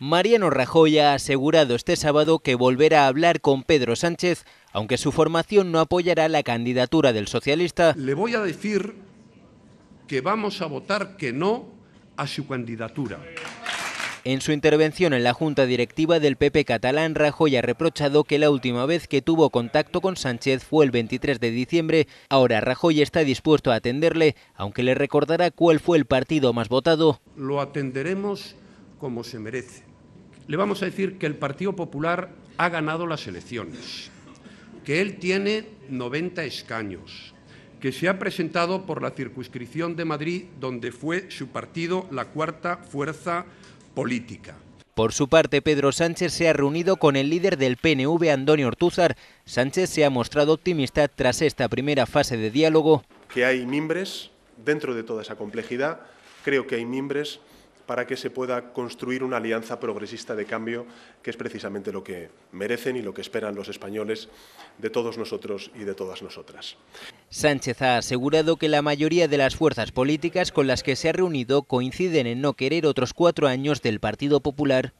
Mariano Rajoy ha asegurado este sábado que volverá a hablar con Pedro Sánchez, aunque su formación no apoyará la candidatura del socialista. Le voy a decir que vamos a votar que no a su candidatura. En su intervención en la Junta Directiva del PP catalán, Rajoy ha reprochado que la última vez que tuvo contacto con Sánchez fue el 23 de diciembre. Ahora Rajoy está dispuesto a atenderle, aunque le recordará cuál fue el partido más votado. Lo atenderemos como se merece. Le vamos a decir que el Partido Popular ha ganado las elecciones, que él tiene 90 escaños, que se ha presentado por la circunscripción de Madrid, donde fue su partido la cuarta fuerza política. Por su parte, Pedro Sánchez se ha reunido con el líder del PNV, Antonio Ortúzar. Sánchez se ha mostrado optimista tras esta primera fase de diálogo. Que hay mimbres dentro de toda esa complejidad. Creo que hay mimbres para que se pueda construir una alianza progresista de cambio, que es precisamente lo que merecen y lo que esperan los españoles de todos nosotros y de todas nosotras. Sánchez ha asegurado que la mayoría de las fuerzas políticas con las que se ha reunido coinciden en no querer otros cuatro años del Partido Popular